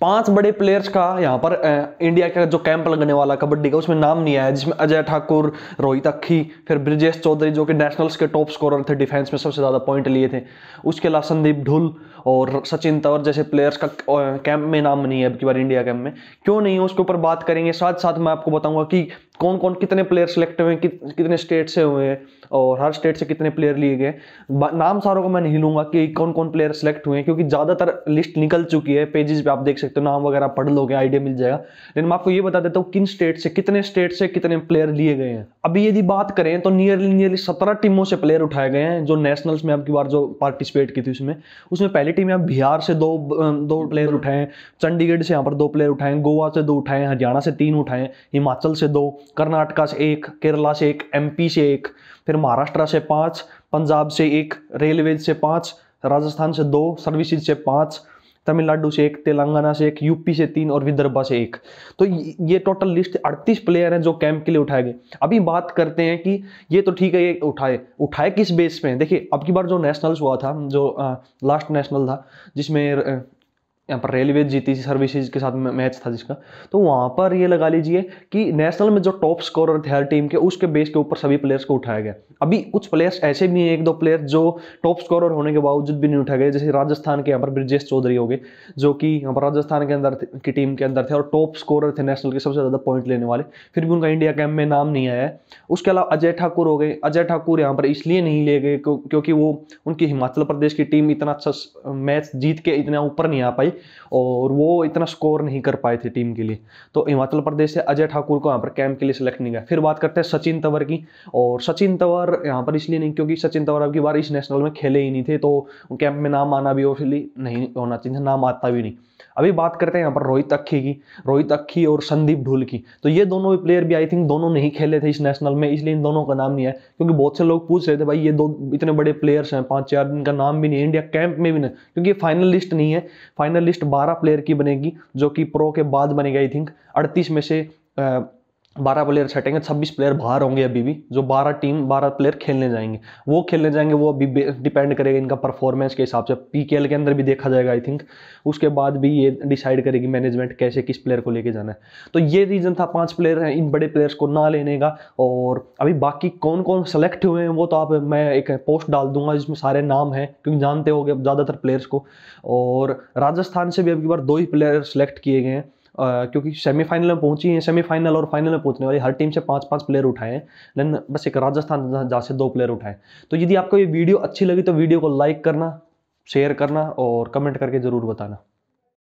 पांच बड़े प्लेयर्स का यहाँ पर इंडिया का जो कैंप लगने वाला कबड्डी का उसमें नाम नहीं आया जिसमें अजय ठाकुर रोहित अक्खी फिर ब्रिजेश चौधरी जो कि नेशनल्स के टॉप स्कोरर थे डिफेंस में सबसे ज़्यादा पॉइंट लिए थे उसके अलावा संदीप ढुल और सचिन तंवर जैसे प्लेयर्स का कैंप में नाम नहीं है अब की बार इंडिया कैंप में क्यों नहीं है उसके ऊपर बात करेंगे साथ साथ मैं आपको बताऊँगा कि कौन कौन कितने प्लेयर सेलेक्ट हुए हैं कि, कितने स्टेट से हुए हैं और हर स्टेट से कितने प्लेयर लिए गए नाम सारों को मैं नहीं लूँगा कि कौन कौन प्लेयर सेलेक्ट हुए हैं क्योंकि ज़्यादातर लिस्ट निकल चुकी है पेजेस पे आप देख सकते हो नाम वगैरह पढ़ लोगे आइडिया मिल जाएगा लेकिन मैं आपको ये बता देता हूँ किन स्टेट से कितने स्टेट से कितने प्लेयर लिए गए हैं अभी यदि बात करें तो नियरली नियरली सत्रह टीमों से प्लेयर उठाए गए हैं जो नेशनल्स में आपकी बार जो पार्टिसिपेट की थी उसमें उसमें पहली टीम है बिहार से दो दो प्लेयर उठाए चंडीगढ़ से यहाँ पर दो प्लेयर उठाए गोवा से दो उठाए हरियाणा से तीन उठाए हिमाचल से दो कर्नाटका से एक केरला से एक एमपी से एक फिर महाराष्ट्र से पाँच पंजाब से एक रेलवे से पाँच राजस्थान से दो सर्विसेज से पाँच तमिलनाडु से एक तेलंगाना से एक यूपी से तीन और विदर्भा से एक तो ये टोटल लिस्ट 38 प्लेयर हैं जो कैंप के लिए उठाए गए अभी बात करते हैं कि ये तो ठीक है ये उठाए उठाए किस बेस पे देखिए अब की बार जो नेशनल्स हुआ था जो आ, लास्ट नेशनल था जिसमें यहाँ पर रेलवे जीती थी सर्विसेज के साथ मैच था जिसका तो वहाँ पर ये लगा लीजिए कि नेशनल में जो टॉप स्कोरर थे हर टीम के उसके बेस के ऊपर सभी प्लेयर्स को उठाया गया अभी कुछ प्लेयर्स ऐसे भी हैं एक दो प्लेयर जो टॉप स्कोरर होने के बावजूद भी नहीं उठाए गए जैसे राजस्थान के यहाँ पर ब्रजेश चौधरी हो गए जो कि यहाँ पर राजस्थान के अंदर की टीम के अंदर थे और टॉप स्कोरर थे नेशनल के सबसे ज़्यादा पॉइंट लेने वाले फिर भी उनका इंडिया कैम्प में नाम नहीं आया है उसके अलावा अजय ठाकुर हो गए अजय ठाकुर यहाँ पर इसलिए नहीं ले गए क्योंकि वो उनकी हिमाचल प्रदेश की टीम इतना अच्छा मैच जीत के इतना ऊपर नहीं आ पाई और वो इतना स्कोर नहीं कर पाए थे टीम के लिए तो हिमाचल प्रदेश से अजय ठाकुर को यहाँ पर कैंप के लिए सिलेक्ट नहीं गया फिर बात करते हैं सचिन तंवर की और सचिन तंवर यहाँ पर इसलिए नहीं क्योंकि सचिन तंवर अब की बार इस नेशनल में खेले ही नहीं थे तो कैंप में नाम आना भी ऑब्वियसली नहीं होना चाहिए नाम आता भी नहीं अभी बात करते हैं यहाँ पर रोहित अक्खी की रोहित अक्खी और संदीप ढुल की तो ये दोनों भी प्लेयर भी आई थिंक दोनों नहीं खेले थे इस नेशनल में इसलिए इन दोनों का नाम नहीं है क्योंकि बहुत से लोग पूछ रहे थे भाई ये दो इतने बड़े प्लेयर्स हैं पाँच चार इनका नाम भी नहीं इंडिया कैंप में भी नहीं क्योंकि फाइनल लिस्ट नहीं है फाइनल लिस्ट 12 प्लेयर की बनेगी जो कि प्रो के बाद बनेगी आई थिंक 38 में से बारह प्लेयर छटेंगे छब्बीस प्लेयर बाहर होंगे अभी भी जो बारह टीम बारह प्लेयर खेलने जाएंगे वो खेलने जाएंगे वो अभी डिपेंड करेगा इनका परफॉर्मेंस के हिसाब से पी के अंदर भी देखा जाएगा आई थिंक उसके बाद भी ये डिसाइड करेगी मैनेजमेंट कैसे किस प्लेयर को लेके जाना है तो ये रीज़न था पाँच प्लेयर हैं इन बड़े प्लेयर्स को ना लेने का और अभी बाकी कौन कौन सेलेक्ट हुए हैं वो तो आप मैं एक पोस्ट डाल दूंगा जिसमें सारे नाम हैं क्योंकि जानते हो ज़्यादातर प्लेयर्स को और राजस्थान से भी अभी बार दो ही प्लेयर सेलेक्ट किए गए हैं क्योंकि सेमीफाइनल में पहुंची है सेमीफाइनल और फाइनल में पहुंचने वाली हर टीम से पांच पांच प्लेयर उठाए हैं लेकिन बस एक राजस्थान जहाँ से दो प्लेयर उठाए तो यदि आपको ये वीडियो अच्छी लगी तो वीडियो को लाइक करना शेयर करना और कमेंट करके ज़रूर बताना